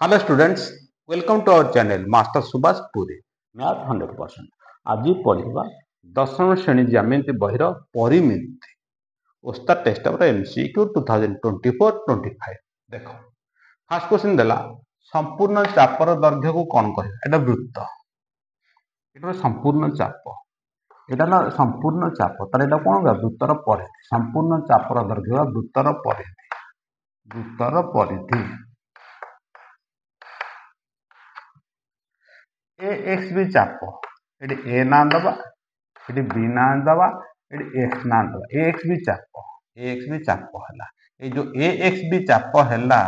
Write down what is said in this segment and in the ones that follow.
Hello students welcome to our channel master Subhash Puri math hundred percent ଆଜି ପଢ଼ିବା ଦଶମ ଶ୍ରେଣୀ ଜ୍ୟାମିତି ବହିର ପରିମିତି ଓସ୍ତା test of M C Q two thousand twenty four twenty five ଦେଖ ଫାର୍ଷ୍ଟ କ୍ୱେଶ୍ଚିନ୍ ଦେଲା ସମ୍ପୂର୍ଣ୍ଣ ଚାପର ଦୈର୍ଘ୍ୟକୁ କ'ଣ କହିବା ଏଇଟା ବୃତ୍ତ এটা সম্পূর্ণ চাপ এটা না সম্পূর্ণ চাপ তাহলে এটা কোন বৃত্তর পরিধি সম্পূর্ণ চাপর দৈর্ঘ্য বৃত্তর পরিধি বৃত্তর পরিধি ଏ ଏକ୍ସ ବି ଚାପ ଏଠି ଏ ନାଁ ଦେବା ଏଠି ବି ନାଁ ଦେବା ଏଠି ଏକ୍ସ ନାଁ ଦେବା ଏ ଏକ୍ସ ବି ଚାପ ଏ ଏକ୍ସ ବି ଚାପ ହେଲା ଏଇ ଯେଉଁ ଏ ଏକ୍ସ ବି ଚାପ ହେଲା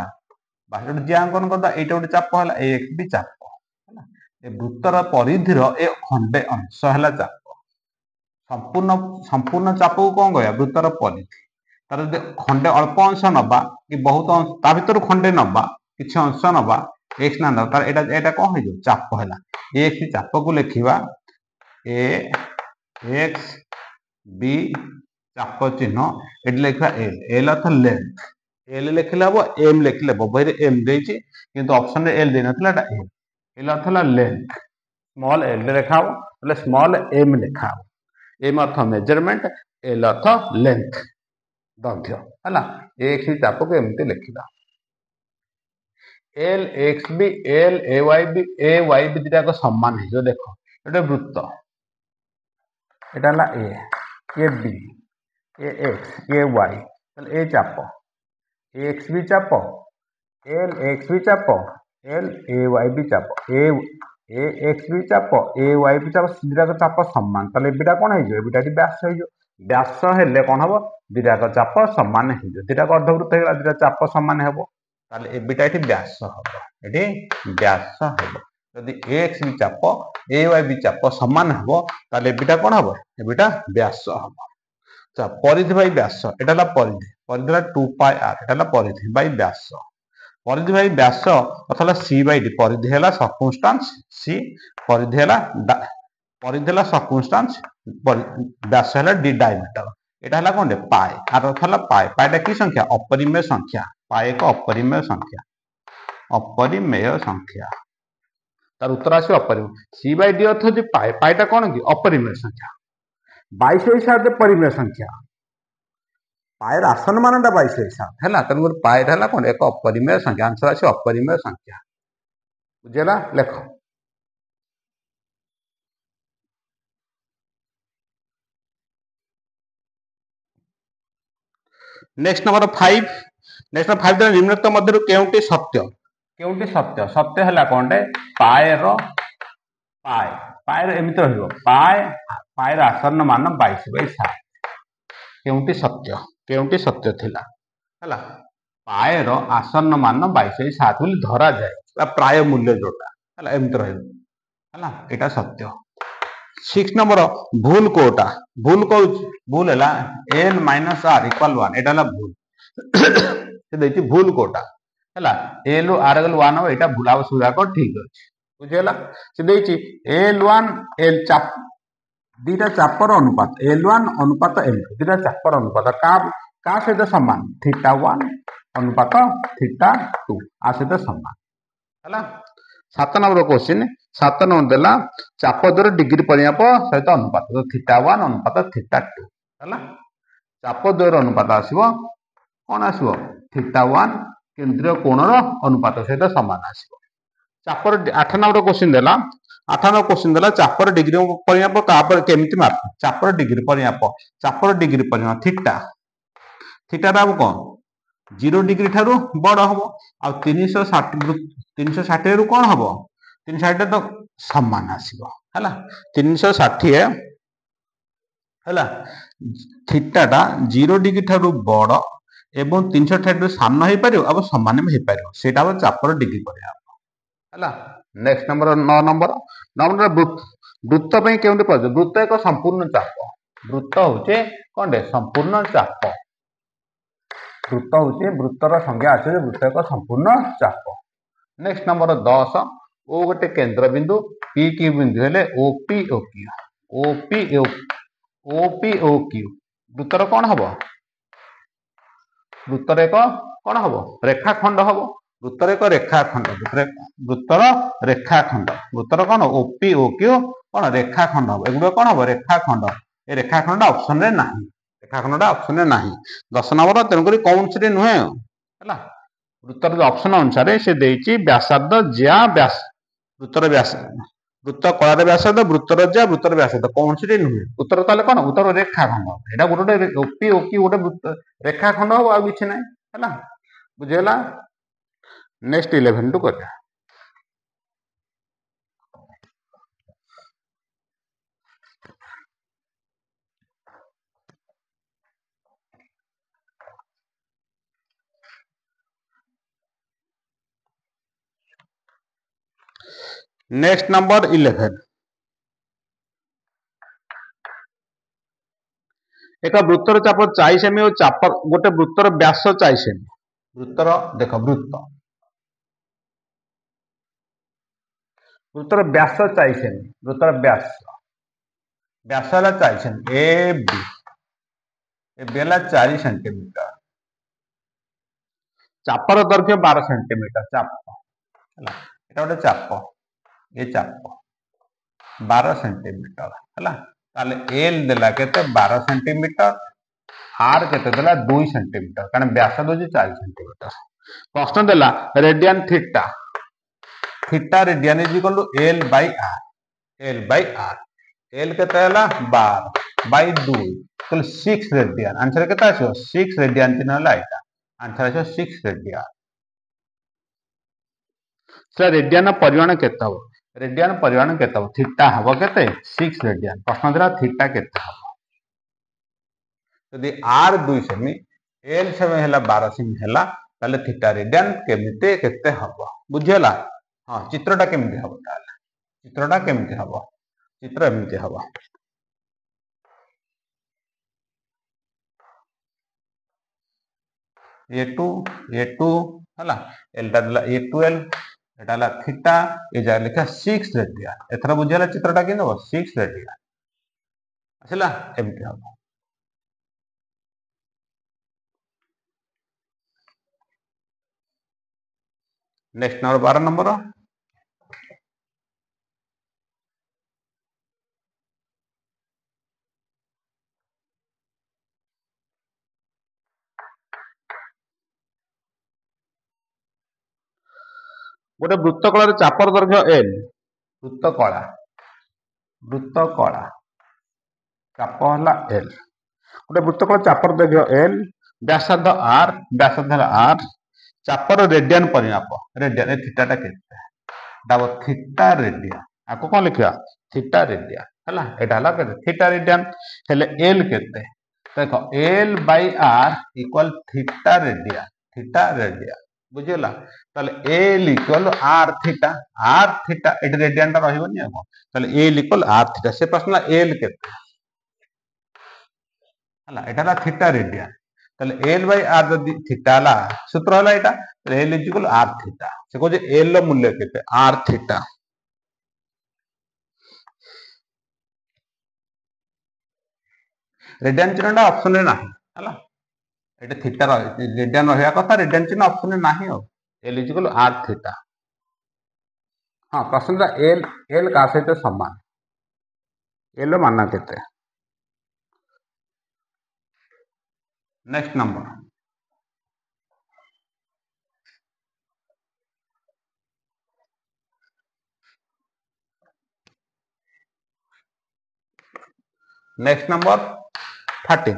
ବାହାରେ ଗୋଟେ ଜିଆ ଅଙ୍କନ କରିଦେବା ଏଇଟା ଗୋଟେ ଚାପ ହେଲା ଏ ଏକ୍ସ ବି ଚାପ ହେଲା ଏ ବୃତ୍ତର ପରିଧିର ଏ ଖଣ୍ଡେ ଅଂଶ ହେଲା ଚାପ ସମ୍ପୂର୍ଣ୍ଣ ସମ୍ପୂର୍ଣ୍ଣ ଚାପକୁ କ'ଣ କହିବା ବୃତ୍ତର ପରିଧି ତାର ଯଦି ଖଣ୍ଡେ ଅଳ୍ପ ଅଂଶ ନବା କି ବହୁତ ତା ଭିତରୁ ଖଣ୍ଡେ ନବା କିଛି ଅଂଶ ନବା x ନା ଦାଉ ତାର ଏଇଟା ଏଇଟା କଣ ହେଇଯିବ ଚାପ ହେଲା x ଚାପକୁ ଲେଖିବା ଏ ଏକ୍ସ ବି ଚାପ ଚିହ୍ନ ଏଠି ଲେଖିବା ଏଲ୍ ଏଲ୍ ଅର୍ଥ ଲେନ୍ଥ ଏଲ୍ ଲେଖିଲେ ହବ ଏମ୍ ଲେଖିଲେ ହବ ବହିରେ ଏମ୍ ଦେଇଛି କିନ୍ତୁ ଅପସନରେ ଏଲ୍ ଦେଇନଥିଲା ଏଟା ଏଲ୍ ଏଲ୍ ଅର୍ଥ ହେଲା ଲେନ୍ଥ ସ୍ମଲ୍ ଏଲ୍ରେ ଲେଖା ହବ ବୋଲେ ସ୍ମଲ୍ ଏମ୍ ଲେଖା ହବ ଏମ୍ ଅର୍ଥ ମେଜରମେଣ୍ଟ ଏଲ୍ ଅର୍ଥ ଲେନ୍ଥ ଦୈର୍ଘ୍ୟ ହେଲା ଏକ୍ସ ଚାପକୁ ଏମିତି ଲେଖିବା L X B L A Y B A Y B দুটাক সমান হয়ে দেখ এটা বৃত্ত এটা হল A A B A X A Y তাহলে এ চাপ এক্স বি চাপ এল এক্স বি চাপ এল এ ওয়াই বি চাপ এ এ এক্স বি চাপ এ ওয়াই বি চাপ দুটাক চাপ সমান তাহলে এবিটা কোণ হয়ে যাব এবিটা ব্যাস হয়ে যাব ব্যাস হলে কোণ হব দুটাক চাপ সমান হয়ে যাব দুটাক অর্ধবৃত্ত হয়ে গেল দুটা চাপ সমান হব তাহলে ଏବିଟା ଏଠି ବ୍ୟାସ ହବ ଏଠି ବ୍ୟାସ ହବ ଯଦି ଏକ୍ସ ବି ଚାପ ଏ ୱାଇ ବି ଚାପ ସମାନ ହବ ତାହେଲେ ଏବିଟା କ'ଣ ହବ ଏବିଟା ବ୍ୟାସ ହବ ଆଚ୍ଛା ପରିଧି ବାଇ ବ୍ୟାସ ଏଟା ହେଲା ପରିଧି ପରିଧି ହେଲା ଟୁ ପାଇ ଆର୍ ଏଟା ହେଲା ପରିଧି ବାଇ ବ୍ୟାସ ପରିଧି ବାଇ ବ୍ୟାସ ଅର୍ଥ ହେଲା ସି ବାଇ ଡି ପରିଧି ହେଲା ସର୍କମଷ୍ଟାନ୍ସ ସି ପରିଧି ହେଲା ପରିଧି ହେଲା ସର୍କମଷ୍ଟାନ୍ସ ବ୍ୟାସ ହେଲା ଡି ଡାଇମିଟର ଏଇଟା ହେଲା କଣଟେ ପାଏ ଆର ଅର୍ଥ ହେଲା ପାଏ ପାଏଟା କି ସଂଖ୍ୟା ଅପରିମେୟ ସଂଖ୍ୟା ପାଏ ଏକ ଅପରିମେୟ ସଂଖ୍ୟା ଅପରିମେୟ ସଂଖ୍ୟା ତାର ଉତ୍ତର ଆସିବ ଅପରିମେୟ ସି ବାଇ ଡି ଅର୍ଥ ହେଉଛି ପାଏ ପାଏଟା କ'ଣ କି ଅପରିମେୟ ସଂଖ୍ୟା বাইশ হয়ে সাথে পরিমেয় সংখ্যা পায়ের আসন মানটা বাইশ হয়ে সাত হ্যাঁ তেমন করে পায়ের হল কোন এক অপরিমেয় সংখ্যা আনসার আছে অপরিমেয় সংখ্যা বুঝলা লেখ next number five next number five দ্বারা নিম্নোক্ত মধ্যে কেউটি সত্য কেউটি সত্য সত্য হল কোণটে পায়ের পায় পায়ের এমনি রহব পায় পায়ের আসন্ন মান বাইশ বাই সাত কেউটি সত্য কেউটি সত্য লা হল পায়ের আসন্ন মান বাইশ বাই সাত বলে ধরা যায় প্রায় মূল্য যেটা হল এমনি রহব হল এটা সত্য সিক্স নম্বর ভুল কোটা ভুল কো ভুল হেলা L minus R equal one এটা হল ভুল সে দিয়েছি ভুল কোটা ହେଲା ଏ ଲୁ ଆର ଏଲ୍ ୱାନ୍ ହବ ଏଇଟା ବୁଲାବ ସୁଧାକ ଠିକ ଅଛି ବୁଝିଗଲା ସେ ଦେଇଛି ଏଲ୍ ୱାନ୍ ଏଲ୍ ଦୁଇଟା ଚାପର ଅନୁପାତ ଏଲ୍ ୱାନ୍ ଅନୁପାତ ଏଲ୍ ଟୁ ଦୁଇଟା ଚାପର ଅନୁପାତ କାହା କାହା ସହିତ ସମାନ ଥିଟା ୱାନ୍ ଅନୁପାତ ଥିଟା ଟୁ ଆ ସହିତ ସମାନ ହେଲା ସାତ ନମ୍ବର କୋଶ୍ଚିନ୍ ସାତ ନମ୍ବର ଦେଲା ଚାପ ଦୂର ଡିଗ୍ରୀ ପରିମାପ ସହିତ ଅନୁପାତ ଥିଟା ୱାନ୍ ଅନୁପାତ ଥିଟା ଟୁ ହେଲା ଚାପ ଦୂର ଅନୁପାତ ଆସିବ କ'ଣ ଆସିବ ଥିଟା ୱାନ୍ କେନ୍ଦ୍ରୀୟ କୋଣର ଅନୁପାତ ସହିତ ସମାନ ଆସିବ ଚାପର ଆଠ ନମ୍ବର କୋଶ୍ଚିନ୍ ଦେଲା ଆଠ ନମ୍ବର କୋଶ୍ଚିନ୍ ଦେଲା ଚାପର ଡିଗ୍ରୀ ପରିମାପ କାହାପରେ କେମିତି ମାପ ଚାପର ଡିଗ୍ରୀ ପରିମାପ ଚାପର ଡିଗ୍ରୀ ପରିମାପ ଥିଟା ଥିଟାଟା ଆମ କ'ଣ জিরো ডিগ্রি ঠার বড় হব আনিশষাঠি রু কম হব তিন ষাটে তো সমান আসব হল তিনশষাঠি হিটাটা জিরো ডিগ্রি ঠার বড় এবং তিনশো ষাটি সান হয়ে পার এবং সমান হয়ে পার সেটা হবো চাপর ডিগ্রি পরে হব হল নেক্সট নম্বর ন নম্বর ন নম্বর বৃত্ত কেমন প্রয়োজন বৃত্ত এক সম্পূর্ণ চাপ বৃত্ত হচ্ছে কে সম্পূর্ণ চাপ ବୃତ୍ତ ହେଉଛି ବୃତ୍ତର ସଂଜ୍ଞା ଆସୁଛି ବୃତ୍ତ ଏକ ସମ୍ପୂର୍ଣ୍ଣ ଚାପ ନେକ୍ସଟ ନମ୍ବର ଦଶ ଓ ଗୋଟେ କେନ୍ଦ୍ରବିନ୍ଦୁ ପି କ୍ୟୁ ବିନ୍ଦୁ ହେଲେ O P O Q O P O O P O Q ବୃତ୍ତର କ'ଣ ହେବ ବୃତ୍ତର ଏକ କ'ଣ ହେବ ରେଖାଖଣ୍ଡ ହେବ ବୃତ୍ତର ଏକ ରେଖାଖଣ୍ଡ ବୃତ୍ତର ରେଖାଖଣ୍ଡ ବୃତ୍ତର କ'ଣ ଓ ପି ଓ କ୍ୟୁ କ'ଣ ରେଖାଖଣ୍ଡ ହେବ ଏଗୁଡିକ କ'ଣ ହେବ ରେଖାଖଣ୍ଡ ଏ ରେଖାଖଣ୍ଡ ଅପସନରେ ନାହିଁ ରେଖାଖଣ୍ଡଟା ଅପସନରେ ନାହିଁ ଦଶ ନମ୍ବର ତେଣୁକରି କୌଣସିରେ ନୁହେଁ ହେଲା ବୃତ୍ତର ଅପସନ ଅନୁସାରେ ସେ ଦେଇଛି ବ୍ୟାସାର୍ଦ୍ଧ ଜ୍ୟା ବ୍ୟାସ ବୃତ୍ତର ବ୍ୟାସ ବୃତ୍ତ କଳାର ବ୍ୟାସାର୍ଦ୍ଧ ବୃତ୍ତର ଜ୍ୟା ବୃତ୍ତର ବ୍ୟାସାର୍ଦ୍ଧ କୌଣସିରେ ନୁହେଁ ଉତ୍ତର ତାହେଲେ କ'ଣ ଉତ୍ତର ରେଖାଖଣ୍ଡ ଏଇଟା ଗୋଟେ ଗୋଟେ ଓପି ଓପି ଗୋଟେ ରେଖାଖଣ୍ଡ ହବ ଆଉ କିଛି ନାହିଁ ହେଲା ବୁଝିଗଲା ନେକ୍ସଟ ଇଲେଭେନଟୁ କରିବା Next number 11. ଏକ ବୃତ୍ତର ଚାପ ଚାରି ସେମି ଓ ଚାପ ଗୋଟେ ବୃତ୍ତର ବ୍ୟାସ ଚାରି ସେମି ବୃତ୍ତର ଦେଖ ବୃତ୍ତ ବୃତ୍ତର ବ୍ୟାସ ଚାରି ସେମି ବୃତ୍ତର ବ୍ୟାସ ବ୍ୟାସ ହେଲା ଚାରି ସେମି ଏ ବି ଏ ବି ହେଲା ଚାରି ସେଣ୍ଟିମିଟର ଚାପର ଦୈର୍ଘ୍ୟ ବାର ସେଣ୍ଟିମିଟର ଚାପ ହେଲା ଏଇଟା ଗୋଟେ ଚାପ ଏ ଚାପ ବାର ସେଣ୍ଟିମିଟର ହେଲା ତାହେଲେ ଏଲ୍ ଦେଲା କେତେ ବାର ସେଣ୍ଟିମିଟର ଆର୍ କେତେ ଦେଲା ଦୁଇ ସେଣ୍ଟିମିଟର କାରଣ ବ୍ୟାସ ଦେଉଛି ଚାରି ସେଣ୍ଟିମିଟର ପ୍ରଶ୍ନ ଦେଲା radian theta theta radian is equal to L by R L by R L କେତେ ହେଲା ବାର ବାଇ ଦୁଇ ତାହେଲେ ସିକ୍ସ ରେଡିଆନ ଆନ୍ସର କେତେ ଆସିବ ସିକ୍ସ ରେଡିଆନ ଚିହ୍ନ ହେଲା ଏଇଟା ଆନ୍ସର ଆସିବ ସିକ୍ସ ରେଡିଆନ ସେଟା ରେଡିଆନ ପରିମାଣ କେତେ ହବ ରେଡିଆନ ପରିମାଣ କେତେ ହବ ଥିଟା ହବ କେତେ ସିକ୍ସ ରେଡିଆନ ପ୍ରଶ୍ନ ଥିଲା ଥିଟା କେତେ ହବ ଯଦି ଆର୍ ଦୁଇ ସେମି ଏଲ୍ ସେମି ହେଲା ବାର ସେମି ହେଲା ତାହେଲେ ଥିଟା ରେଡିଆନ କେମିତି କେତେ ହବ ବୁଝିଗଲା ହଁ ଚିତ୍ରଟା କେମିତି ହବ ତାହେଲେ ଚିତ୍ରଟା କେମିତି ହବ ଚିତ୍ର ଏମିତି ହବ ଏ ଟୁ ଏ ଟୁ ହେଲା ଏଲ୍ଟା ଦେଲା ଏ ଟୁଏଲ୍ଭ ଏଟା ହେଲା ଥିଟା ଏ ଜାଗାରେ ଲେଖା ସିକ୍ସ ରେଟ୍ ଦିଆ ଏଥର ବୁଝିଗଲା ଚିତ୍ରଟା କେମିତି ହବ ସିକ୍ସ ରେଟ୍ ଦିଆ ଆସିଲା ଏମିତି ହବ ନେକ୍ସଟ ନମ୍ବର ବାର ନମ୍ବର ଗୋଟେ ବୃତ୍ତକଳାର ଚାପର ଦୈର୍ଘ୍ୟ ଏଲ୍ ବୃତ୍ତକଳା ବୃତ୍ତକଳା ଚାପ ହେଲା ଏଲ୍ ଗୋଟେ ବୃତ୍ତକଳା ଚାପର ଦୈର୍ଘ୍ୟ ଏଲ୍ ବ୍ୟାସାର୍ଦ୍ଧ ଆର୍ ବ୍ୟାସାର୍ଦ୍ଧ ହେଲା ଆର୍ ଚାପର ରେଡିଆନ ପରିମାପ ରେଡିଆନ ଏ ଥିଟାଟା କେତେ ଏଇଟା ହେବ ଥିଟା ରେଡିଆନ ଆକୁ କ'ଣ ଲେଖିବା ଥିଟା ରେଡିଆନ ହେଲା ଏଇଟା ହେଲା କେତେ ଥିଟା ରେଡିଆନ ହେଲେ ଏଲ୍ କେତେ ଦେଖ L by R equal theta radian theta radian বুঝিগলা তাহলে L equal R theta R theta এটি রেডিয়ানটা রহবনি আর তাহলে এল ইকুয়াল আর থিটা সে প্রশ্ন এল কেতে হলা এটা হলা থিটা রেডিয়ান তাহলে এল বাই আর যদি থিটা হলা সূত্র হলা এটা তাহলে এল ইকুয়াল আর থিটা সে কোজে এল র মূল্য কেতে আর থিটা রেডিয়ান চিহ্নটা অপশনে না হলা ଏଠି ଥିଟା ରେଡିଆନ୍ ରହିବା କଥା ରେଡିଆନ୍ ଚିହ୍ନ ଅପସନରେ ନାହିଁ ଆଉ ଏଲ୍ ଇଜିକାଲ୍ ଆର୍ ଥିଟା ହଁ ପ୍ରଶ୍ନଟା ଏଲ୍ ଏଲ୍ କାହା ସହିତ ସମାନ ଏଲ୍ର ମାନ କେତେ next number next number thirteen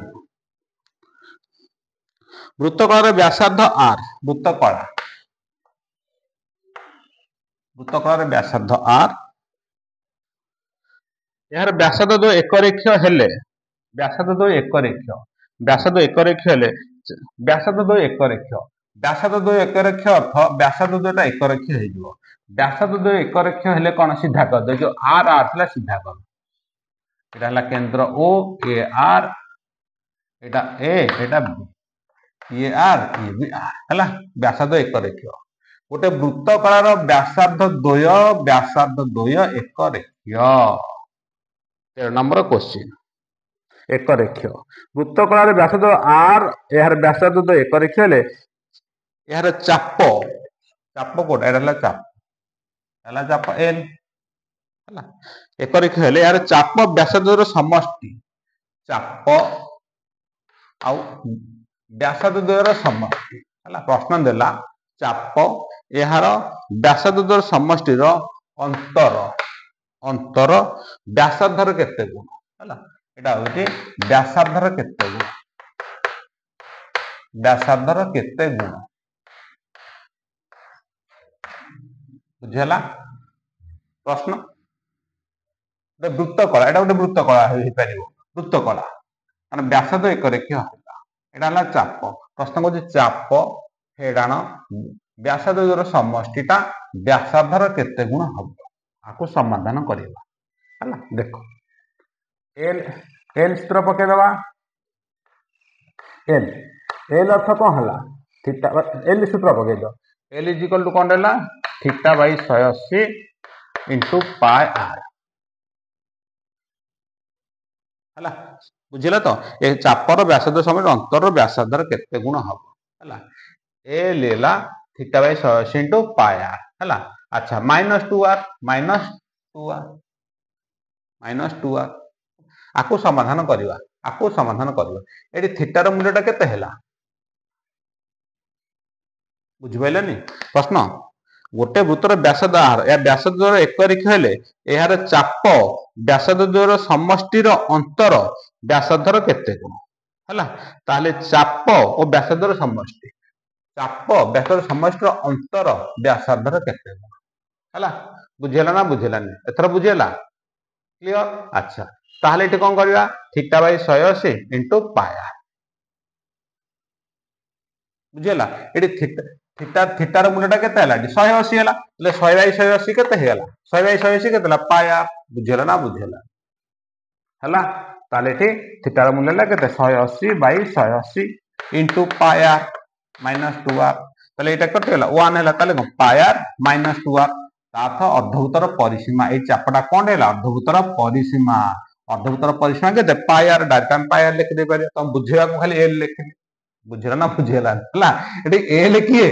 বৃত্তকরার ব্যাসার্ধ আর বৃত্তকরা বৃত্তকরার ব্যাসার্ধ আর ଏହାର ବ୍ୟାସାଦ ଯୋଉ ଏକରେକ୍ଷ ହେଲେ ବ୍ୟାସାଦ ଯୋଉ ଏକରେକ୍ଷ ବ୍ୟାସାଦ ଏକରେକ୍ଷ ହେଲେ ବ୍ୟାସାଦ ଯୋଉ ଏକରେକ୍ଷ ବ୍ୟାସାଦ ଯୋଉ ଏକରେକ୍ଷ ଅର୍ଥ ବ୍ୟାସାଦ ଯୋଉଟା ଏକରେକ୍ଷ ହେଇଯିବ ବ୍ୟାସାଦ ଯୋଉ ଏକରେକ୍ଷ ହେଲେ କଣ ସିଧା କରିଦେବ ଯୋଉ ଆର୍ ଆର୍ ଥିଲା ସିଧା କର ଏଇଟା ହେଲା କେନ୍ଦ୍ର ଓ ଏ ଆର୍ ଏଇଟା ଏ ଏଇଟା ବି ଇଏ ଆର୍ ଇଏ ବି ଆର୍ ହେଲା ବ୍ୟାସାର୍ଦ୍ଧ ଏକ ରେଖୀୟ ଗୋଟେ ବୃତ୍ତକଳାର ବ୍ୟାସାର୍ଦ୍ଧ ଦ୍ୱୟ ବ୍ୟାସାର୍ଦ୍ଧ ଦ୍ୱୟ ଏକ ରେଖୀୟ ତେର ନମ୍ବର କୋଶ୍ଚିନ୍ ଏକ ରେଖୀୟ ବୃତ୍ତକଳାର ବ୍ୟାସାର୍ଦ୍ଧ ଆର୍ ଏହାର ବ୍ୟାସାର୍ଦ୍ଧ ଦ୍ୱୟ ଏକ ରେଖୀୟ ହେଲେ ଏହାର ଚାପ ଚାପ କୋଉଟା ଏଇଟା ହେଲା ଚାପ ହେଲା ଚାପ ଏନ୍ ହେଲା ଏକ ରେଖୀୟ ହେଲେ ଏହାର ଚାପ ବ୍ୟାସାର୍ଦ୍ଧର ସମଷ୍ଟି ଚାପ ଆଉ ବ୍ୟାସାଦ ଦ୍ୱୟର ସମଷ୍ଟି ହେଲା ପ୍ରଶ୍ନ ଦେଲା ଚାପ ଏହାର ବ୍ୟାସାଦ ଦ୍ୱୟର ସମଷ୍ଟିର ଅନ୍ତର ଅନ୍ତର ବ୍ୟାସାର୍ଦ୍ଧର କେତେ ଗୁଣ ହେଲା ଏଇଟା ହଉଛି ବ୍ୟାସାର୍ଦ୍ଧର କେତେ ଗୁଣ ବ୍ୟାସାର୍ଦ୍ଧର କେତେ ଗୁଣ ବୁଝିହେଲା ପ୍ରଶ୍ନ ଗୋଟେ କଳା ଏଇଟା ଗୋଟେ କଳା ହେଇପାରିବ ବୃତ୍ତ କଳା ମାନେ ବ୍ୟାସାଦ ଏକରେଖ୍ୟ ହେବ ଏଇଟା ହେଲା ଚାପ ପ୍ରଶ୍ନ କହୁଛି ଚାପ ଫେଡ଼ାଣ ବ୍ୟାସାର୍ଦ୍ଧର ସମଷ୍ଟିଟା ବ୍ୟାସାର୍ଦ୍ଧର କେତେ ଗୁଣ ହବ ଆକୁ ସମାଧାନ କରିବା ହେଲା ଦେଖ ଏଲ ଏଲ ସୂତ୍ର ପକେଇଦେବା ଏଲ ଏଲ ଅର୍ଥ କ'ଣ ହେଲା ଠିକ୍ଟା ଏଲ ସୂତ୍ର ପକେଇଦେବ ଏଲ ଇଜିକଲ ଟୁ କ'ଣ ହେଲା ଠିକ୍ଟା ବାଇ ଶହେ ଅଶୀ ଇଣ୍ଟୁ ପାଏ ଆର ହେଲା ବୁଝିଲେ ତ ଏ ଚାପର ବ୍ୟାସାର୍ଦ୍ଧ ସମୟରେ ଅନ୍ତରର ବ୍ୟାସାର୍ଦ୍ଧର କେତେ ଗୁଣ ହବ ହେଲା ଏ ଲେଲା theta by into pi R ହେଲା ଆଚ୍ଛା minus two R minus two R minus two R ଆକୁ ସମାଧାନ କରିବା ଆକୁ ସମାଧାନ କରିବା ଏଠି ଥିଟାର ମୂଲ୍ୟଟା କେତେ ହେଲା ବୁଝିପାରିଲେନି ପ୍ରଶ୍ନ ଗୋଟେ ବୃତ୍ତର ବ୍ୟାସାଦ ଆହାର ଏହା ବ୍ୟାସାଦ ଦ୍ୱାରା ଏକରେଖ ହେଲେ ଏହାର ଚାପ ବ୍ୟାସାଦ ଦ୍ୱାରା ସମଷ୍ଟିର ଅନ୍ତର ବ୍ୟାସଧର କେତେ ଗୁଣ ହେଲା ତାହେଲେ ଚାପ ଓ ବ୍ୟାସଧର ସମଷ୍ଟି ଚାପ ବ୍ୟାସଧର ସମଷ୍ଟିର ଅନ୍ତର ବ୍ୟାସଧର କେତେ ଗୁଣ ହେଲା ବୁଝିହେଲା ନା ବୁଝିଲାନି ଏଥର ବୁଝିହେଲା କ୍ଲିଅର ଆଚ୍ଛା ତାହେଲେ ଏଠି କ'ଣ କରିବା ଥିଟା ବାଇ ଶହେ ଅଶୀ ଇଣ୍ଟୁ ପାୟା ବୁଝିହେଲା ଏଠି ଥିଟା ଥିଟାର ମୂଲ୍ୟଟା କେତେ ହେଲା ଏଠି ଶହେ ଅଶୀ ହେଲା ହେଲେ ଶହେ ବାଇ ଶହେ ଅଶୀ କେତେ ହେଇଗଲା ଶହେ ବାଇ ଶହେ ଅଶୀ କେତେ ହେଲା ପାୟା ବୁଝିହେଲା ନା ବୁଝିହେଲା ହେଲା তাহলে এটি থিটার মূল্য লাগে শহে অশি বাই শহে অশি into pi R minus two R তাহলে এটা কত হল ওয়ান হল তাহলে পাই আর মাইনাস টু আর তাহলে অর্ধভূতর পরিসীমা এই চাপটা কোণ হল অর্ধভূতর পরিসীমা অর্ধভূতর পরিসীমা কে পাই আর ডাইরেক্ট আমি পাই আর লিখিদেই পারি তুমি বুঝেবাকে খালি এল লিখে বুঝিল না বুঝিল হলা এটি এল কিয়ে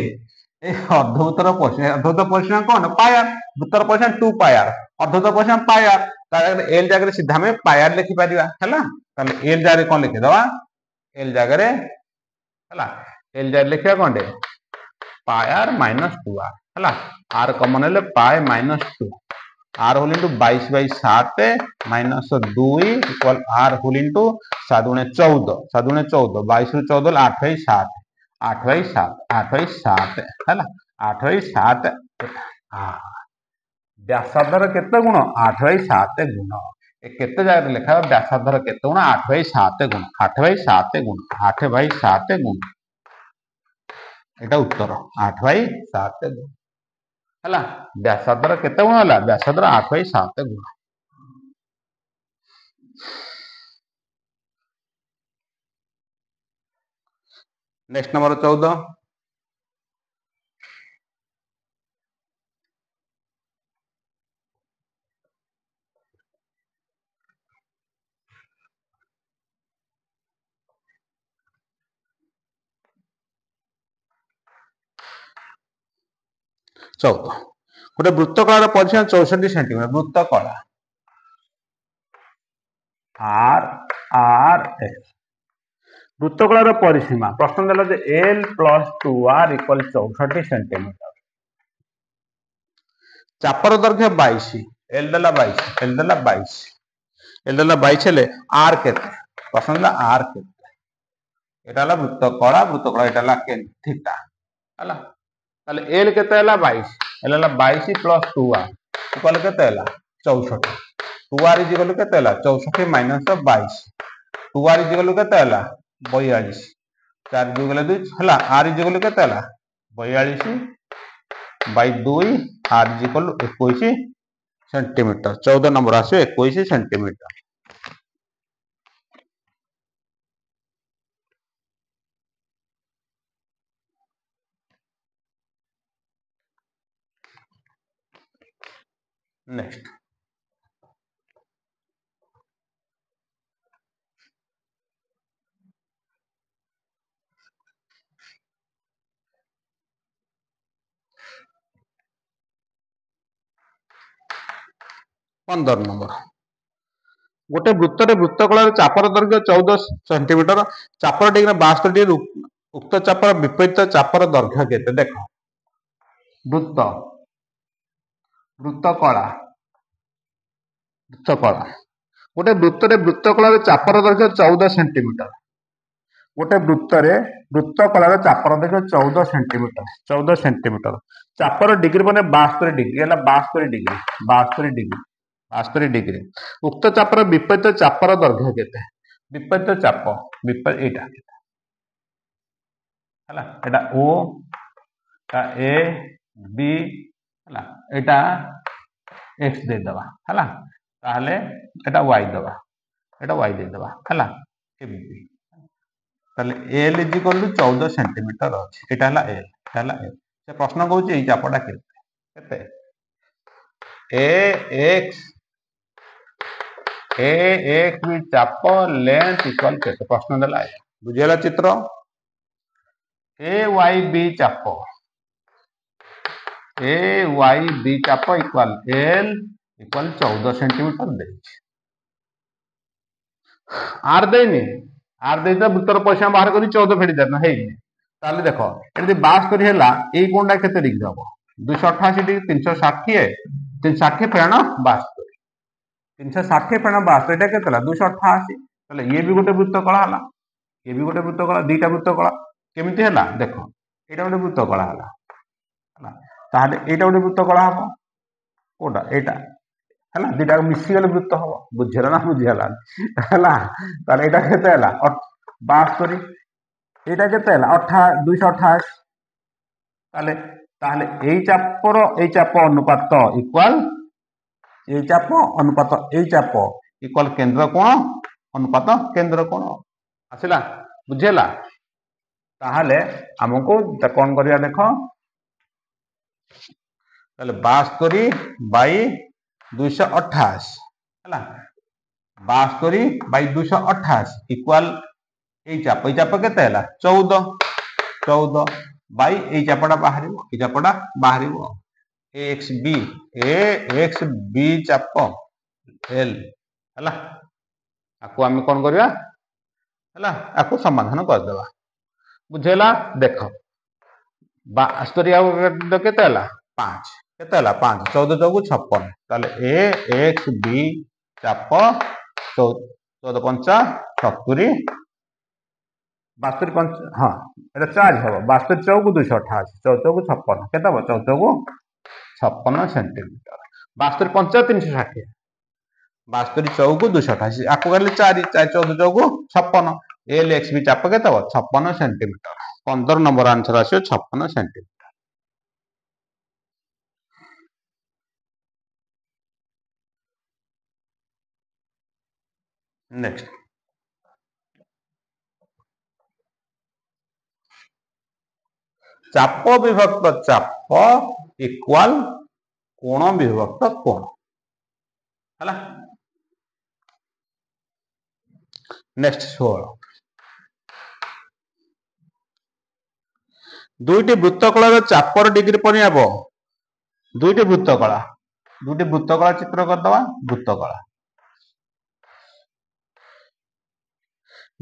এই অর্ধভূতর পরিসীমা অর্ধভূতর পরিসীমা কোণ পাই আর ভূতর পরিসীমা টু পাই আর অর্ধভূতর পরিসীমা পাই আর ତାହେଲେ ଏଲ୍ ଜାଗାରେ ସିଧା ଆମେ ପାୟାର ଲେଖିପାରିବା ହେଲା ତାହେଲେ ଏଲ୍ ଜାଗାରେ କ'ଣ ଲେଖିଦେବା ଏଲ୍ ଜାଗାରେ ହେଲା ଏଲ୍ ଜାଗାରେ ଲେଖିବା କ'ଣଟେ ପାୟାର ମାଇନସ୍ ଟୁ ଆର୍ ହେଲା ଆର୍ କମନ୍ ହେଲେ pi minus two R whole into बैश बै सात माइनस दुई इक्वाल आर होल इंटू सात गुणे चौदह सात गुणे चौदह बैश रु चौदह आठ बै सात आठ बै सात आठ बै सात है आठ बै सात ବ୍ୟାସାର୍ଦ୍ଧର କେତେ ଗୁଣ ଆଠ ବାଇ ସାତ ଗୁଣ ଏ କେତେ ଜାଗାରେ ଲେଖା ହେବ ବ୍ୟାସାର୍ଦ୍ଧର କେତେ ଗୁଣ ଆଠ ବାଇ ସାତ ଗୁଣ ଆଠ ବାଇ ସାତ ଗୁଣ ଆଠ ବାଇ ସାତ ଗୁଣ ଏଇଟା ଉତ୍ତର ଆଠ বাই ସାତ ଗୁଣ ହେଲା ବ୍ୟାସାର୍ଦ୍ଧର କେତେ ଗୁଣ ହେଲା ବ୍ୟାସାର୍ଦ୍ଧର ଆଠ ବାଇ ସାତ ଗୁଣ ନେକ୍ସଟ ନମ୍ବର ଚଉଦ ଚଉଦ ଗୋଟେ ବୃତ୍ତକଳାର ପରିସୀମା ଚଉଷଠି ସେଣ୍ଟିମିଟର ବୃତ୍ତକଳା ଆର ଆର ଏଲ୍ ବୃତ୍ତକଳାର ପରିସୀମା ପ୍ରଶ୍ନ ଦେଲା ଯେ L plus two R equal ଚଉଷଠି ସେଣ୍ଟିମିଟର ଚାପର ଦୈର୍ଘ୍ୟ ବାଇଶ ଏଲ୍ ଦେଲା ବାଇଶ ଏଲ୍ ଦେଲା ବାଇଶ ଏଲ୍ ଦେଲା ବାଇଶ ହେଲେ ଆର୍ କେତେ ପ୍ରଶ୍ନ ଦେଲା ଆର୍ କେତେ এটা হলো বৃত্তকড়া বৃত্তকড়া এটা হলো থিটা হলো তাহলে এল কেতে হেলা বাইশ এল হেলা বাইশ প্লস টু আর ইকাল কেতে হেলা চৌষঠি টু আর ইজিকাল কেতে হেলা চৌষঠি মাইনস বাইশ টু আর ইজিকাল কেতে হেলা বয়ালিশ চার দুই গেলে দুই হেলা আর ইজিকাল কেতে হেলা বয়ালিশ বাই দুই আর ইজিকাল একুশ সেন্টিমিটার চৌদ নম্বর আসবে একুশ সেন্টিমিটার নেক্সট ପନ୍ଦର ନମ୍ବର ଗୋଟେ ବୃତ୍ତରେ ବୃତ୍ତକଳାର ଚାପର ଦୈର୍ଘ୍ୟ ଚଉଦ ସେଣ୍ଟିମିଟର ଚାପର ଡିଗ୍ରୀ ବାସ୍ତରି ଉକ୍ତ ଚାପର ବିପରୀତ ଚାପର ଦୈର୍ଘ୍ୟ କେତେ ଦେଖ ବୃତ୍ତ ବୃତ୍ତକଳା ବୃତ୍ତକଳା ଗୋଟେ ବୃତ୍ତରେ ବୃତ୍ତକଳାର ଚାପର ଦୈର୍ଘ୍ୟ ଚଉଦ ସେଣ୍ଟିମିଟର ଗୋଟେ ବୃତ୍ତରେ ବୃତ୍ତକଳାର ଚାପର ଦୈର୍ଘ୍ୟ ଚଉଦ ସେଣ୍ଟିମିଟର ଚଉଦ ସେଣ୍ଟିମିଟର ଚାପର ଡିଗ୍ରୀ ମାନେ ବାସ୍ତରୀ ଡିଗ୍ରୀ ହେଲା ବାସ୍ତରୀ ଡିଗ୍ରୀ ବାସ୍ତରୀ ଡିଗ୍ରୀ ବାସ୍ତରୀ ଡିଗ୍ରୀ ଉକ୍ତ ଚାପର ବିପରୀତ ଚାପର ଦୈର୍ଘ୍ୟ କେତେ ବିପରୀତ ଚାପ ବିପରୀତ ଏଇଟା ହେଲା ଏଇଟା ଓ ଏଟା ଏ ବି ହେଲା ଏଇଟା এক্স ଦେଇଦେବା ହେଲା ତାହେଲେ ଏଇଟା ୱାଇ ଦେବା ଏଇଟା ୱାଇ ଦେଇଦେବା ହେଲା ଏମିତି ତାହେଲେ ଏଲ୍ ଇଜି କଲୁ ଚଉଦ ସେଣ୍ଟିମିଟର ଅଛି ଏଇଟା ହେଲା ଏଲ୍ ଏଇଟା ହେଲା ଏଲ୍ ସେ ପ୍ରଶ୍ନ କହୁଛି ଏଇ ଚାପଟା କେତେ କେତେ ଏ ଏକ୍ସ ଏ ଏକ ଚାପ ଲେନ୍ଥ ଇକ୍ୱାଲ କେତେ ପ୍ରଶ୍ନ ଦେଲା ବୁଝିଗଲା ଚିତ୍ର ଏ ୱାଇ ବି ଚାପ એ વાય બી ચાપ ઇક્વાલ એલ ઇક્વાલ ચૌદ સેન્ટીમીટર ଦେଇଛି আর দেয়নি আর দেই তো ভিতর পয়সা বাহার করি চৌদ ফেড়ি দেন হেইনি তাহলে দেখ এটা যদি বাষট্টি হেলা এই কোণটা কেতে ডিগ্রি হব দুইশো অঠাশি ডিগ্রি তিনশো ষাঠিয়ে তিনশো ষাঠিয়ে ফেণ বাষট্টি তিনশো ষাঠিয়ে ফেণ বাষট্টি এটা কেতে হল দুইশো অঠাশি তাহলে ইয়ে বি গোটে বৃত্ত কলা হলা ইয়ে বি গোটে বৃত্ত কলা দুইটা বৃত্ত কলা কেমিতি হেলা দেখ এটা গোটে বৃত্ত কলা হলা তাহলে এইটা ଗୋଟେ ବୃତ୍ତ କଳା ହେବ କୋଉଟା ଏଇଟା ହେଲା ଦୁଇଟାକୁ ମିଶିଗଲେ ବୃତ୍ତ ହେବ ବୁଝିହେଲା ନା ବୁଝିହେଲାନି ହେଲା ତାହେଲେ ଏଇଟା କେତେ ହେଲା ବାସ୍ତରି ଏଇଟା କେତେ ହେଲା ଅଠା ଦୁଇଶହ ଅଠାଅଶ ତାହେଲେ ତାହେଲେ ଏଇ ଚାପର ଏଇ ଚାପ ଅନୁପାତ ଇକ୍ୱାଲ ଏଇ ଚାପ ଅନୁପାତ ଏଇ ଚାପ ଇକ୍ୱାଲ କେନ୍ଦ୍ର କୋଣ ଅନୁପାତ କେନ୍ଦ୍ର କୋଣ ଆସିଲା ବୁଝିହେଲା ତାହେଲେ ଆମକୁ କ'ଣ କରିବା ଦେଖ তাহলে বাস্তরি বাই দুইশো অঠাশ ହେଲା ବାସ୍ତରୀ ବାଇ ଦୁଇଶହ ଅଠାଶ ଇକ୍ୱାଲ ଏଇ ଚାପ ଏଇ ଚାପ କେତେ ହେଲା ଚଉଦ ଚଉଦ ବାଇ ଏଇ ଚାପଟା ବାହାରିବ ଏଇ ଚାପଟା ବାହାରିବ ଏ ଏକ୍ସ ବି ଏ ଏକ୍ସ ବି ଚାପ ଏଲ୍ ହେଲା ଆକୁ ଆମେ କ'ଣ କରିବା ହେଲା ଆକୁ ସମାଧାନ କରିଦେବା ବୁଝେଇଲା ଦେଖ અસ્તરીયા કેટલા પાંચ કેટલા પાંચ ચૌદ ચૌગુ છપ્પન તાલે એ એક બી ચાપ ચૌદ ચૌદ પંચા સત્તુરી বাস্তর পঞ্চ হ্যাঁ এটা চার্জ হব বাস্তর চৌকু দুইশো অঠাশি চৌচৌকু ছপ্পন কেতে হব চৌচৌকু ছপ্পন সেন্টিমিটর বাস্তর পঞ্চ তিনশো ষাঠিয়ে বাস্তরি চৌকু দুইশো অঠাশি আকু গেলে চারি চারি চৌদ চৌকু ছপ্পন এল এক্স বি চাপ কেতে হব ছপ্পন সেন্টিমিটর ପନ୍ଦର ନମ୍ବର ଆନ୍ସର ଆସିବ ଛପନ ସେଣ୍ଟିମିଟର ନେକ୍ସଟ ଚାପ ବିଭକ୍ତ ଚାପ ଇକ୍ୱାଲ କୋଣ ବିଭକ୍ତ କୋଣ ହେଲା ନେକ୍ସଟ ଷୋହଳ দুইটি বৃত্তকলার চাপর ডিগ্রি পরিমাপ দুইটি বৃত্তকলা দুইটি বৃত্তকলা চিত্র করদবা বৃত্তকলা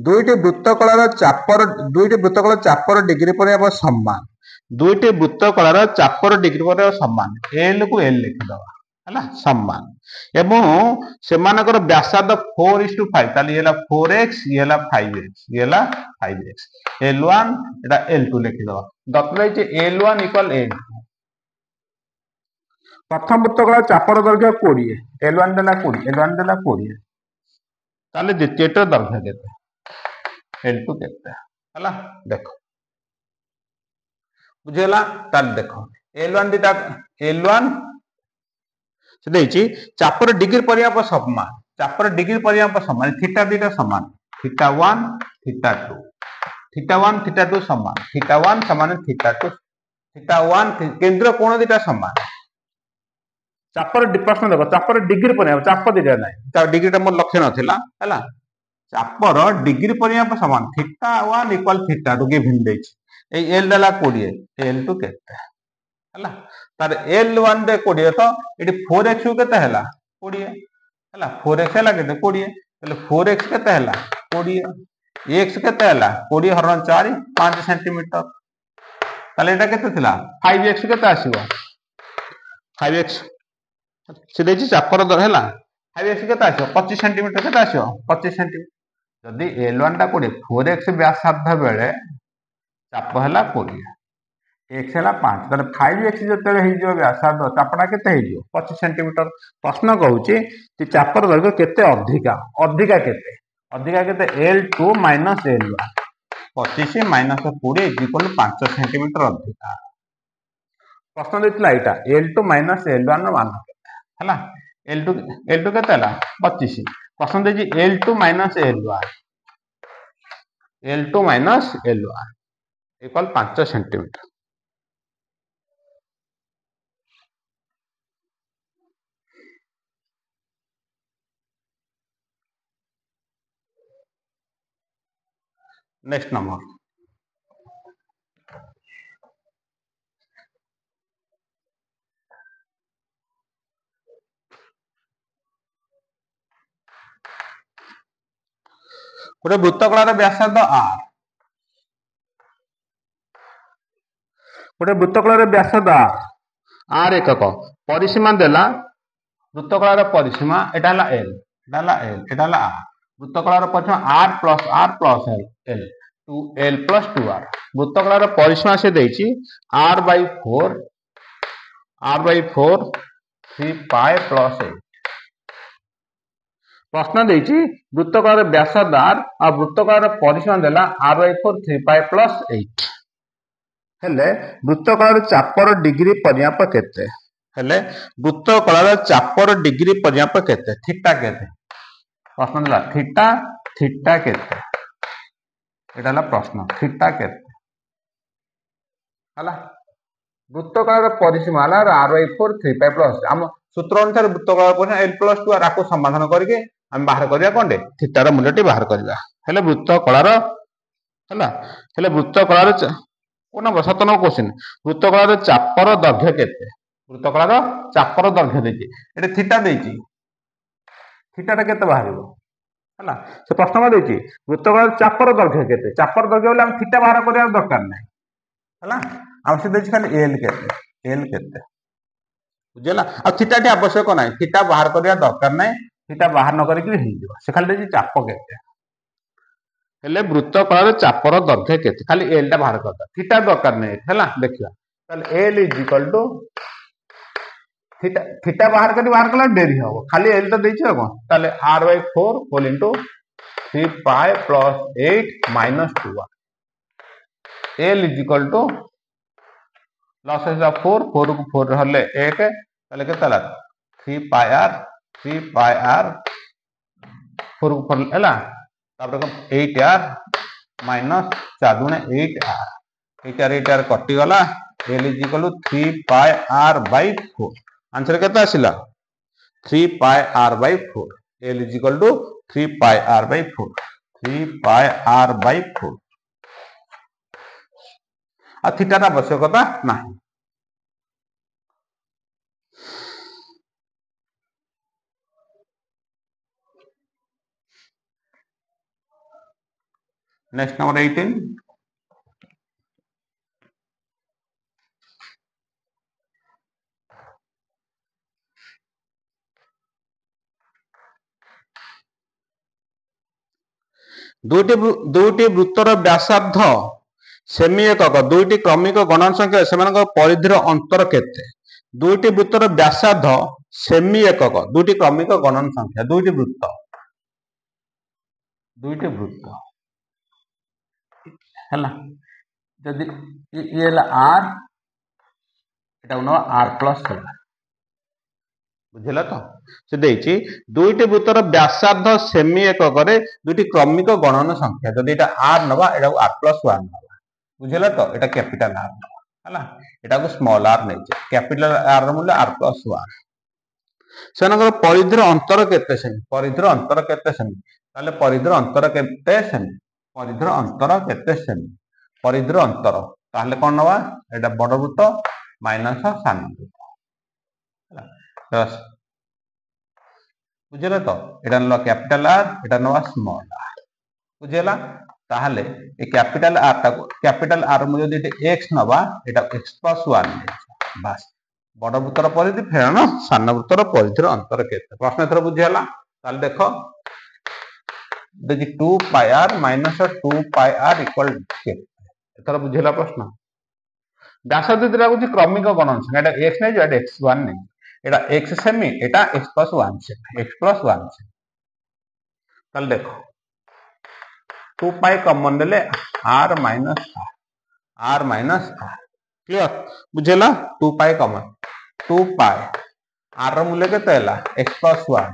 দুইটি বৃত্তকলার চাপর দুইটি বৃত্তকলার চাপর ডিগ্রি পরিমাপ সমান দুইটি বৃত্তকলার চাপর ডিগ্রি পরিমাপ সমান এল কু এল লিখিদবা ହେଲା ସମାନ ଏବଂ ସେମାନଙ୍କର ବ୍ୟାସାର୍ଦ୍ଧ ଫୋର ଇସ୍ ଟୁ ଫାଇଭ ତାହେଲେ ଇଏ ହେଲା ଫୋର ଏକ୍ସ ଇଏ ହେଲା ଫାଇଭ ଏକ୍ସ ଇଏ ହେଲା ଫାଇଭ ଏକ୍ସ ଏଲ୍ ୱାନ୍ ଏଇଟା ଏଲ୍ ଟୁ ଲେଖିଦେବା ଦତ୍ତାଇଛି ଏଲ୍ ୱାନ୍ ଇକ୍ୱାଲ ଏଲ୍ ପ୍ରଥମ ବୃତ୍ତକଳା ଚାପର ଦୈର୍ଘ୍ୟ କୋଡ଼ିଏ ଏଲ୍ ୱାନ୍ ଦେଲା କୋଡ଼ିଏ ଏଲ୍ ୱାନ୍ ଦେଲା କୋଡ଼ିଏ ତାହେଲେ ଦ୍ୱିତୀୟଟିର ଦୈର୍ଘ୍ୟ କେତେ ଏଲ୍ ଟୁ କେତେ ହେଲା ଦେଖ ବୁଝିଗଲା ତାହେଲେ ଦେଖ ଏଲ୍ ୱାନ୍ ଦିଟା ଏଲ୍ ୱାନ୍ ସେ ଦେଇଛି ଚାପର ଡିଗ୍ରୀ ପରିମାପ ସମାନ ଚାପର ଡିଗ୍ରୀ ପରିମାପ ସମାନ ଥିଟା ଦିଟା ସମାନ theta one theta two theta one theta two ସମାନ ଥିଟା ୱାନ୍ ସମାନ ଥିଟା ଟୁ ଥିଟା ୱାନ୍ କେନ୍ଦ୍ର କୋଣ ଦିଟା ସମାନ ଚାପର ପ୍ରଶ୍ନ ଦେଖ ଚାପର ଡିଗ୍ରୀ ପରିମାପ ଚାପ ଦିଟା ନାହିଁ ତା ଡିଗ୍ରୀଟା ମୋର ଲକ୍ଷ୍ୟ ନଥିଲା ହେଲା ଚାପର ଡିଗ୍ରୀ ପରିମାପ ସମାନ theta one equal theta two given ଦେଇଛି ଏଇ ଏଲ୍ দেলা କୋଡ଼ିଏ ଏଲ୍ ଟୁ কেটে ହେଲା ତାର ଏଲ୍ ୱାନ୍ରେ କୋଡ଼ିଏ ତ ଏଠି ଫୋର୍ ଏକ୍ସକୁ କେତେ ହେଲା କୋଡ଼ିଏ ହେଲା ଫୋର୍ ଏକ୍ସ ହେଲା କେତେ କୋଡ଼ିଏ ହେଲେ ଫୋର୍ ଏକ୍ସ କେତେ ହେଲା କୋଡ଼ିଏ ଏକ୍ସ କେତେ ହେଲା କୋଡ଼ିଏ ହରଣ ଚାରି ପାଞ୍ଚ ସେଣ୍ଟିମିଟର ତାହେଲେ ଏଇଟା କେତେ ଥିଲା ଫାଇଭ୍ ଏକ୍ସ କେତେ ଆସିବ ଫାଇଭ୍ ଏକ୍ସ ସେ ଦେଇଛି ଚାପର ଦର ହେଲା ଫାଇଭ୍ ଏକ୍ସ କେତେ ଆସିବ ପଚିଶ ସେଣ୍ଟିମିଟର କେତେ ଆସିବ ପଚିଶ ସେଣ୍ଟିମିଟର ଯଦି ଏଲ୍ ୱାନ୍ଟା କୋଡ଼ିଏ ଫୋର୍ ଏକ୍ସ ବ୍ୟାସ ସାରିଥିବା ବେଳେ ଚାପ ହେଲା କୋଡ଼ିଏ ଏକ୍ସ ହେଲା ପାଞ୍ଚ ତାହେଲେ ଫାଇଭ୍ ଏକ୍ସ ଯେତେବେଳେ ହେଇଯିବ ବ୍ୟାସାର ଚାପଟା କେତେ ହେଇଯିବ ପଚିଶ ସେଣ୍ଟିମିଟର ପ୍ରଶ୍ନ କହୁଛି ଯେ ଚାପର ଦୈର୍ଘ୍ୟ କେତେ ଅଧିକା ଅଧିକା କେତେ ଅଧିକା କେତେ L two minus L one ପଚିଶ ମାଇନସ୍ କୋଡ଼ିଏ ଇଜିକ୍ୱାଲ୍ ପାଞ୍ଚ ସେଣ୍ଟିମିଟର ଅଧିକା ପ୍ରଶ୍ନ ଦେଇଥିଲା ଏଇଟା ଏଲ୍ ଟୁ ମାଇନସ୍ ଏଲ୍ ୱାନ୍ର ମାନ ହେଲା ଏଲ୍ ଟୁ ଏଲ୍ ଟୁ କେତେ ହେଲା ପଚିଶ ପ୍ରଶ୍ନ ଦେଇଛି L two minus L one L two minus L one equal ପାଞ୍ଚ ସେଣ୍ଟିମିଟର next number ଗୋଟେ ବୃତ୍ତକଳାର ବ୍ୟାସାର୍ଦ୍ଧ ଆର୍ ଗୋଟେ ବୃତ୍ତକଳାର ବ୍ୟାସାର୍ଦ୍ଧ ଆର୍ ଆର୍ ଏକକ ପରିସୀମା ଦେଲା ବୃତ୍ତକଳାର ପରିସୀମା ଏଟା ହେଲା ଏଲ୍ ଏଟା ହେଲା ଏଲ୍ ଏଟା ହେଲା ଆର୍ বৃত্তকলার পরিসীমা R plus R plus L two L plus two R বৃত্তকলার পরিসীমা সে দিয়েছি R by four R by four three pi plus eight প্রশ্ন দিয়েছি বৃত্তকলার ব্যাসার্ধ আর আর বৃত্তকলার পরিসীমা দেলা R by four three pi plus eight ହେଲେ ବୃତ୍ତକଳାର ଚାପର ଡିଗ୍ରୀ ପରିମାପ କେତେ ହେଲେ ବୃତ୍ତକଳାର ଚାପର ଡିଗ୍ରୀ ପରିମାପ କେତେ ଠିକଟା କେତେ ପ୍ରଶ୍ନ ଥିଲା ଥିଟା ଥିଟା କେତେ ଏଇଟା ହେଲା ପ୍ରଶ୍ନ ଥିଟା କେତେ ହେଲା ବୃତ୍ତକଳାର ପରିସୀମା ହେଲା R Y four three five plus ଆମ ସୂତ୍ର ଅନୁସାରେ ବୃତ୍ତକଳ ପରିସୀମା ଏଲ୍ ପ୍ଲସ୍ ଟୁ ଆର୍କୁ ସମାଧାନ କରିକି ଆମେ ବାହାର କରିବା କଣଟେ ଥିଟାର ମୂଲ୍ୟଟି ବାହାର କରିବା ହେଲେ ବୃତ୍ତକଳାର ହେଲା ହେଲେ ବୃତ୍ତକଳାର କୋଉ ନମ୍ବର ସତ ନମ୍ବର କୋଶ୍ଚିନ୍ ବୃତ୍ତକଳାର ଚାପର ଦୈର୍ଘ୍ୟ କେତେ ବୃତ୍ତକଳାର ଚାପର ଦୈର୍ଘ୍ୟ ଦେଇଛି ଏଠି ଥିଟା ଦେଇଛି থিটাটা কেতে বাহার ହେଲା ସେ ପ୍ରଶ୍ନ ଦେଇଛି ମୃତକର ଚାପର ଦୈର୍ଘ୍ୟ କେତେ ଚାପର ଦୈର୍ଘ୍ୟ ବୋଲେ ଆମେ ଥିଟା ବାହାର କରିବା ଦରକାର ନାହିଁ ହେଲା ଆମେ ସେ ଦେଇଛି ଖାଲି ଏଲ୍ କେତେ ଏଲ୍ କେତେ ବୁଝିଲା ଆଉ ଥିଟାଟି ଆବଶ୍ୟକ ନାହିଁ ଥିଟା ବାହାର କରିବା ଦରକାର ନାହିଁ ଥିଟା ବାହାର ନ କରିକି ହେଇଯିବ ସେ ଖାଲି ଦେଇଛି ଚାପ କେତେ ହେଲେ ବୃତ୍ତକଳର ଚାପର ଦୈର୍ଘ୍ୟ କେତେ ଖାଲି ଏଲ୍ଟା ବାହାର କରିଦେବା ଥିଟା ଦରକାର ନାହିଁ ହେଲା ଦେଖିବା ତାହେଲେ L equal two theta theta বাহার করি বাহার কলে ডেরি হব খালি এলটা দিয়েছি আর কোন তাহলে R by four whole into three pi plus eight minus two R L is equal two লস হয়েছিল ফোর ফোর কু ফোর হলে এক তাহলে কে তাহলে three pi R three pi R four কু ফোর হল তারপরে এইট আর মাইনাস চার দুণে eight R eight R eight R কটিগলা L is equal to three pi R by four answer के three pi R by four L is equal two three pi R by four three pi R by four आ आवश्यकता ना next number 18 দুইটি দুইটি বৃত্তর ব্যাসার্ধ semi একক দুইটি ক্রমিক গণন সংখ্যা সেମାନଙ୍କ ପରିଧିର ଅନ୍ତର କେତେ দুইটি বৃত্তর ব্যাসার্ধ সেমি একক দুইটি ক্রমিক গণন সংখ্যা দুইটি বৃত্ত দুইটি বৃত্ত ହେଲା ଯଦି ଇଏ ହେଲା ଆର୍ ଏଇଟାକୁ ନେବା ଆର୍ ପ୍ଲସ୍ ହେଲା ବୁଝିଲ ତ ସେ ଦେଇଛି ଦୁଇଟି ବୃତ୍ତର ବ୍ୟାସାର୍ଦ୍ଧ ସେମି ଏକକରେ ଦୁଇଟି କ୍ରମିକ ଗଣନ ସଂଖ୍ୟା ଯଦି ଏଇଟା ଆର୍ ନବା ଏଟାକୁ ଆର୍ ପ୍ଲସ୍ ୱାନ୍ ନବା ବୁଝିଲ ତ ଏଟା କ୍ୟାପିଟାଲ ଆର୍ ନବା ହେଲା ଏଟାକୁ ସ୍ମଲ ଆର୍ ନେଇଛେ କ୍ୟାପିଟାଲ ଆର୍ ର ମୂଲ୍ୟ ଆର୍ ପ୍ଲସ୍ ୱାନ୍ ସେମାନଙ୍କର ପରିଧିର ଅନ୍ତର କେତେ ସେମି ପରିଧିର ଅନ୍ତର କେତେ ସେମି ତାହେଲେ ପରିଧିର ଅନ୍ତର କେତେ ସେମି ପରିଧିର ଅନ୍ତର କେତେ ସେମି ପରିଧିର ଅନ୍ତର ତାହେଲେ କଣ ନବା ଏଇଟା ବଡ ବୃତ୍ତ ମାଇନସ ସାନ ବୃତ୍ତ বুঝলে তো এটা নেওয়া ক্যাপিটাল আর এটা নেওয়া স্মল আর বুঝেলা তাহলে এই ক্যাপিটাল আরটা ক্যাপিটাল আর যদি এটা এক্স নেবা এটা এক্স প্লাস ওয়ান বাস বড় বৃত্তর পরিধি ফেরাণ সান বৃত্তর পরিধির অন্তর কেতে প্রশ্ন এথর বুঝিগলা তাহলে দেখ দেখি two pi R minus two pi R equal এথর বুঝিলা প্রশ্ন ব্যাসার্ধ দুইটা হচ্ছে ক্রমিক গণন সংখ্যা এটা এক্স নেই এটা এক্স ওয়ান নেই এটা এক্স সেমি এটা এক্স প্লাস ওয়ান সেমি এক্স প্লাস ওয়ান সেমি তাহলে দেখো টু পাই কমন নেলে R minus R R minus R clear বুঝেলা two pi common two pi R র মূল্য কেতে হেলা এক্স প্লাস ওয়ান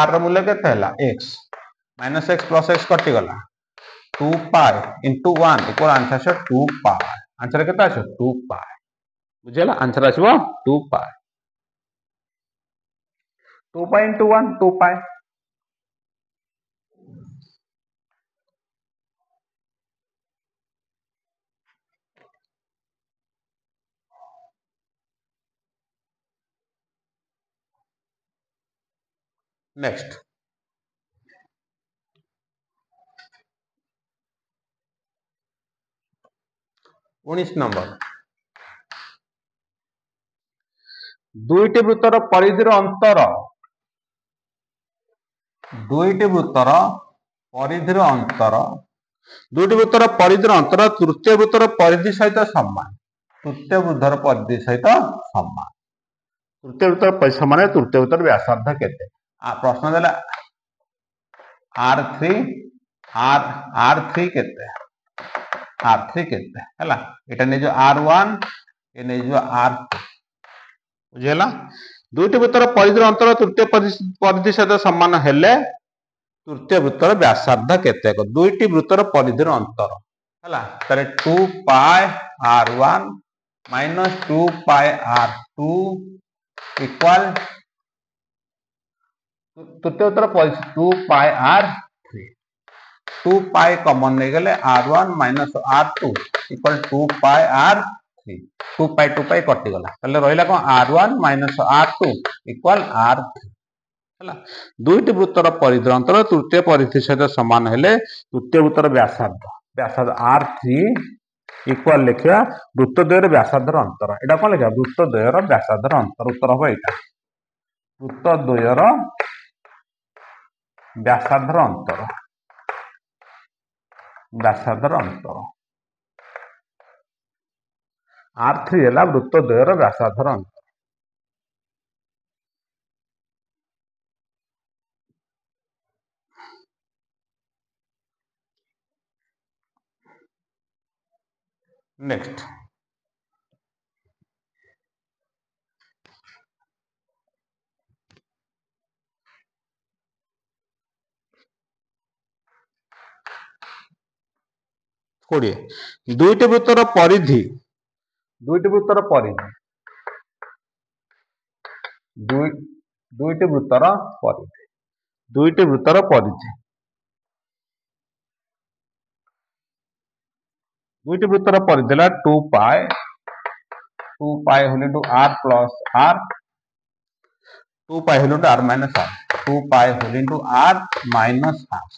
আর র মূল্য কেতে হেলা X minus X plus X কটিগলা two pi into one equal answer আসবে টু পাই আনসার কেতে আসবে টু পাই বুঝেলা আনসার আসবে টু পাই 2.21 2π नेक्स्ट 19 नंबर দুইটি বৃত্তের পরিধির অন্তর দুইটি বৃত্তর পরিধির অন্তর দুইটি বৃত্তর পরিধির অন্তর তৃতীয় বৃত্তর পরিধি সহিত সমান তৃতীয় বৃদ্ধর পরিধি সহিত সমান তৃতীয় বৃত্তর পরিধি সমানে তৃতীয় বৃত্তর ব্যাসার্ধ কেতে প্রশ্ন দেলে আর থ্রি আর আর থ্রি কেতে আর থ্রি কেতে হ্যাঁ এটা নিয়ে যাও আর ওয়ান এ নিয়ে যাও আর বুঝে ଦୁଇଟି ବୃତ୍ତର ପରିଧିର ଅନ୍ତର ତୃତୀୟ ପରିଧି ସହିତ ସମାନ ହେଲେ ତୃତୀୟ ବୃତ୍ତର ବ୍ୟାସାର୍ଦ୍ଧ କେତେ ଏକ ଦୁଇଟି ବୃତ୍ତର ପରିଧିର ଅନ୍ତର ହେଲା ତାହେଲେ ଟୁ ପାଏ ଆର୍ one minus two pi R two equal তৃতীয় উত্তর পড়ছি two pi R three two pi common নিয়ে গেলে R one minus R two equal two pi R three two pi two pi କଟିଗଲା ତାହେଲେ ରହିଲା କ'ଣ R one minus R two equal R ହେଲା ଦୁଇଟି ବୃତ୍ତର ପରିଧି ଅନ୍ତର ତୃତୀୟ ପରିଧି ସହିତ ସମାନ ହେଲେ ତୃତୀୟ ବୃତ୍ତର ବ୍ୟାସାର୍ଦ୍ଧ ବ୍ୟାସାର୍ଦ୍ଧ ଆର୍ ଥ୍ରୀ ଇକ୍ୱାଲ୍ ଲେଖିବା ବୃତ୍ତ ଦ୍ୱୟର ବ୍ୟାସାର୍ଦ୍ଧର ଅନ୍ତର ଏଇଟା କ'ଣ ଲେଖିବା ବୃତ୍ତ ଦ୍ୱୟର ବ୍ୟାସାର୍ଦ୍ଧର ଅନ୍ତର ଉତ୍ତର ହବ ଏଇଟା ବୃତ୍ତ ଦ୍ୱୟର ବ୍ୟାସାର୍ଦ୍ଧର ଅନ୍ତର ବ୍ୟାସାର୍ଦ୍ଧର ଅନ୍ତର আর থ্রি ହେଲା ବୃତ୍ତ ଦ୍ୱୟର ବ୍ୟାସାର୍ଦ୍ଧର ଅନ୍ତର নেক্সট কোড়িয়ে দুইটি বৃত্তর পরিধি দুইটি বৃত্তর পরিধি দুই দুইটি বৃত্তর পরিধি দুইটি বৃত্তর পরিধি দুইটি বৃত্তর পরিধি হল টু পাই টু পাই হল into R plus R two pi হল into R minus R two pi হল ইন্টু আর মাইনাস আর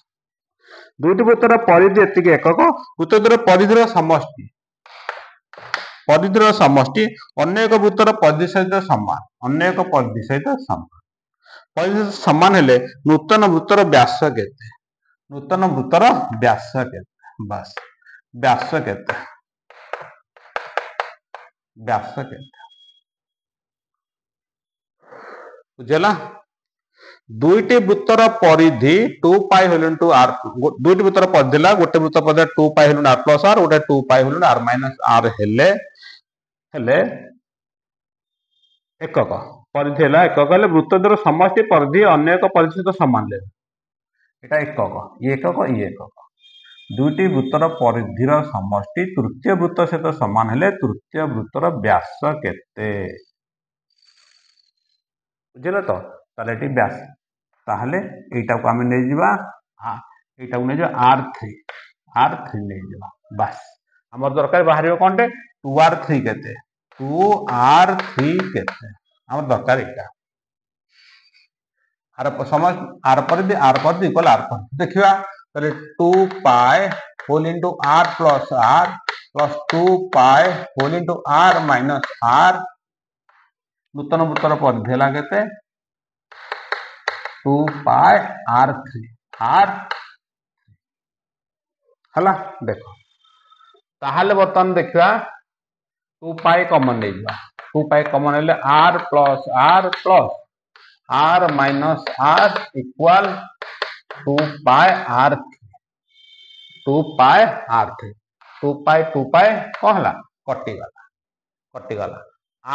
দুইটি বৃত্তর পরিধি এতিকি একক বৃত্তর পরিধির সমষ্টি ପରିଧିର ସମଷ୍ଟି ଅନ୍ୟ ଏକ ବୃତ୍ତର ପରିଧି ସହିତ ସମାନ ଅନ୍ୟ ଏକ ପରିଧି ସହିତ ସମାନ ପରିଧି ସହିତ ସମାନ ହେଲେ ନୂତନ ବୃତ୍ତର ବ୍ୟାସ କେତେ ନୂତନ ବୃତ୍ତର ବ୍ୟାସ କେତେ ବାସ ବ୍ୟାସ କେତେ ବ୍ୟାସ କେତେ ବୁଝିଲା ଦୁଇଟି ବୃତ୍ତର ପରିଧି ଟୁ ପାଇ ହେଲୁ ଟୁ ଆର୍ ଦୁଇଟି ବୃତ୍ତର ପରିଧି ହେଲା ଗୋଟେ ବୃତ୍ତ ପରିଧି ଟୁ ପାଇ ହେଲୁ ଆର୍ ପ୍ଲସ୍ ଆର୍ ଗୋଟେ ଟୁ ପାଇ ହେଲୁ ଆର୍ ମାଇନସ୍ ଆର୍ ହେଲେ ହେଲେ ଏକକ ପରିଧି ହେଲା ଏକକ ହେଲେ ବୃତ୍ତ ଦୂର ସମସ୍ତେ ପରିଧି ଅନ୍ୟ ଏକ ପରିଧି ସହିତ ସମାନ ଦେବେ ଏଇଟା ଏକକ ଇଏ ଏକକ ଇଏ ଏକକ ଦୁଇଟି ବୃତ୍ତର ପରିଧିର ସମଷ୍ଟି ତୃତୀୟ ବୃତ୍ତ ସହିତ ସମାନ ହେଲେ ତୃତୀୟ ବୃତ୍ତର ବ୍ୟାସ କେତେ ବୁଝିଲ ତ ତାହେଲେ ଏଠି ବ୍ୟାସ ତାହେଲେ ଏଇଟାକୁ ଆମେ ନେଇଯିବା ଏଇଟାକୁ ନେଇଯିବା ଆର୍ ଥ୍ରୀ ଆର୍ ଥ୍ରୀ ନେଇଯିବା ବାସ୍ আমার দরকার বাহার কণটে টু আর থ্রি কেতে টু আর থ্রি কেতে আমার দরকার এটা আর সমস্ত আর পরে আর পরে ইকুয়াল আর পরে দেখিবা তাহলে two pi whole into R plus R plus two pi whole into R minus R নূতন নূতন পদ হেলা কেতে টু পাই আর থ্রি আর হলা দেখো তাহলে বর্তমান দেখা টু পাই কমন নেইবা টু পাই কমন হলে R plus R plus R minus R equal two pi R two pi R two pi two pi কন হলা কটিগলা কটিগলা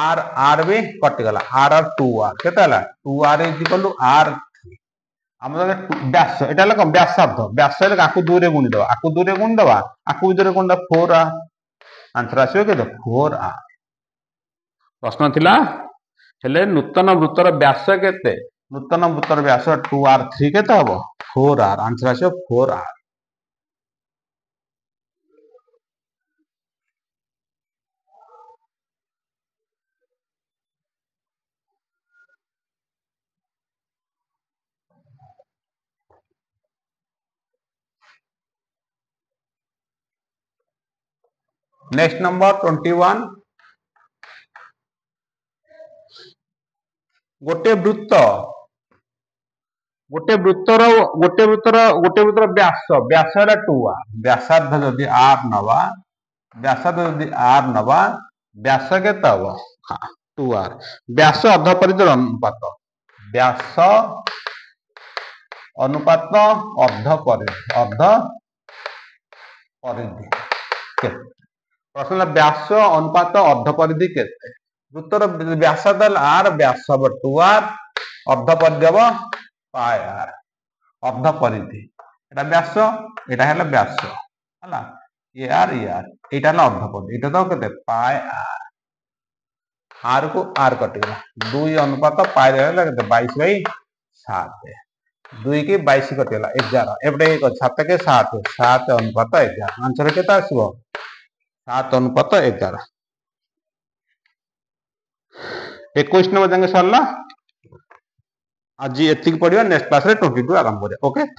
আর আর বি কটিগলা আর আর টু আর কেতে হলা two R is equal two R আমরা ব্যাস এটা হলো ব্যাসার্ধ ব্যাসার্ধ আকু দূরে রে গুণ দেওয়া আকু দূরে রে গুণ দেওয়া আকু দূরে রে গুণ দেওয়া ফোর আ আনসার আসবে কি ফোর আ প্রশ্ন লা ହେଲେ ନୂତନ ବୃତ୍ତର ବ୍ୟାସ କେତେ ନୂତନ ବୃତ୍ତର ବ୍ୟାସ ଟୁ আর ଥ୍ରୀ କେତେ ହବ ফোর আর আনসার আসবে ଫୋର୍ আর Next number 21. ଗୋଟେ ବୃତ୍ତ ଗୋଟେ ବୃତ୍ତର ଗୋଟେ ବୃତ୍ତର ଗୋଟେ ବୃତ୍ତର ବ୍ୟାସ ବ୍ୟାସ ହେଲା ଟୁ ଆର୍ ବ୍ୟାସାର୍ଦ୍ଧ ଯଦି ଆର୍ ନବା ବ୍ୟାସାର୍ଦ୍ଧ ଯଦି ଆର୍ ନବା ବ୍ୟାସ କେତେ ହବ ଟୁ ଆର୍ ବ୍ୟାସ ଅର୍ଦ୍ଧ ପରିତର ଅନୁପାତ ବ୍ୟାସ ଅନୁପାତ ଅର୍ଦ୍ଧ ପରିଧି ଅର୍ଦ୍ଧ ପରିଧି ପ୍ରଶ୍ନ ବ୍ୟାସ ଅନୁପାତ ଅର୍ଦ୍ଧପରିଧି କେତେ ବୃତ୍ତର ବ୍ୟାସ ଦେଲେ ଆର୍ ବ୍ୟାସ ହବ ଟୁ ଆର୍ ଅର୍ଦ୍ଧପରିଧି ହବ ପାଏ ଆର୍ ଅର୍ଦ୍ଧପରିଧି এটা ব্যাস এটা হলো ব্যাস হ্যাঁ এ আর ই আর এটা হলো অর্ধপদ এটা তো কেতে পাই আর আর কু আর কটিগলা দুই অনুপাত পাই রহলা কেতে বাইশ বাই সাত দুই কি বাইশ কটিগলা এগার এপটে এক সাত কে সাত সাত অনুপাত এগার আনসর কেতে আসব ସାତ ଅନୁପାତ ଏଗାର ଏକୋଇଶ ନମ୍ବର ଯାଏଁ ସରିଲା ଆଜି ଏତିକି ପଡ଼ିବ ନେକ୍ସଟ କ୍ଲାସ୍ରେ ଟ୍ୱେଣ୍ଟି ଟୁ ଆରମ୍ଭ କରିବା ଓକେ